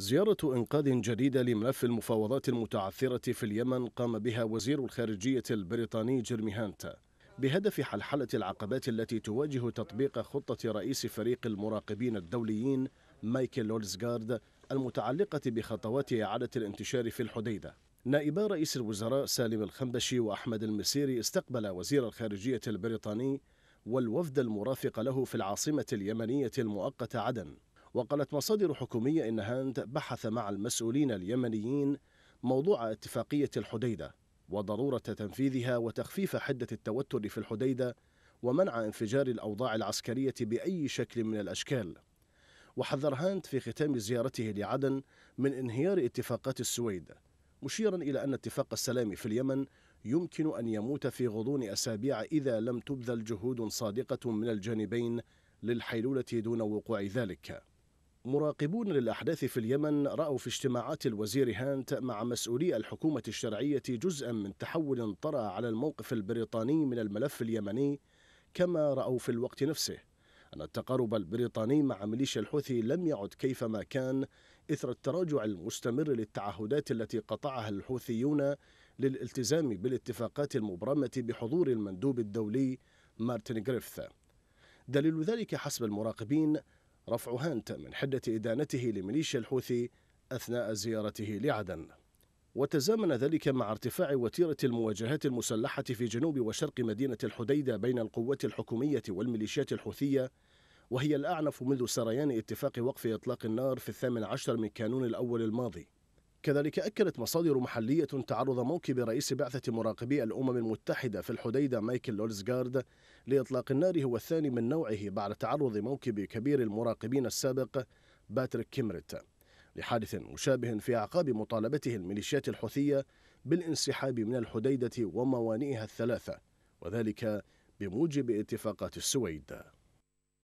زيارة إنقاذ جديدة لملف المفاوضات المتعثرة في اليمن قام بها وزير الخارجية البريطاني جيرمي هانتا بهدف حلحلة العقبات التي تواجه تطبيق خطة رئيس فريق المراقبين الدوليين مايكل لولزغارد المتعلقة بخطوات إعادة الانتشار في الحديدة نائبا رئيس الوزراء سالم الخنبشي وأحمد المسيري استقبل وزير الخارجية البريطاني والوفد المرافق له في العاصمة اليمنية المؤقتة عدن وقالت مصادر حكومية إن هاند بحث مع المسؤولين اليمنيين موضوع اتفاقية الحديدة وضرورة تنفيذها وتخفيف حدة التوتر في الحديدة ومنع انفجار الأوضاع العسكرية بأي شكل من الأشكال وحذر هاند في ختام زيارته لعدن من انهيار اتفاقات السويد مشيرا إلى أن اتفاق السلام في اليمن يمكن أن يموت في غضون أسابيع إذا لم تبذل جهود صادقة من الجانبين للحيلولة دون وقوع ذلك مراقبون للأحداث في اليمن رأوا في اجتماعات الوزير هانت مع مسؤولي الحكومة الشرعية جزءا من تحول طرأ على الموقف البريطاني من الملف اليمني كما رأوا في الوقت نفسه أن التقارب البريطاني مع ميليشيا الحوثي لم يعد كيفما كان إثر التراجع المستمر للتعهدات التي قطعها الحوثيون للالتزام بالاتفاقات المبرمة بحضور المندوب الدولي مارتن جريفث دليل ذلك حسب المراقبين رفع هانت من حدة إدانته لميليشيا الحوثي أثناء زيارته لعدن وتزامن ذلك مع ارتفاع وتيرة المواجهات المسلحة في جنوب وشرق مدينة الحديدة بين القوات الحكومية والميليشيات الحوثية وهي الأعنف منذ سريان اتفاق وقف إطلاق النار في الثامن عشر من كانون الأول الماضي كذلك أكدت مصادر محلية تعرض موكب رئيس بعثة مراقبي الأمم المتحدة في الحديدة مايكل لولزغارد لإطلاق النار هو الثاني من نوعه بعد تعرض موكب كبير المراقبين السابق باتريك كيمريت لحادث مشابه في أعقاب مطالبته الميليشيات الحوثية بالانسحاب من الحديدة وموانئها الثلاثة وذلك بموجب اتفاقات السويد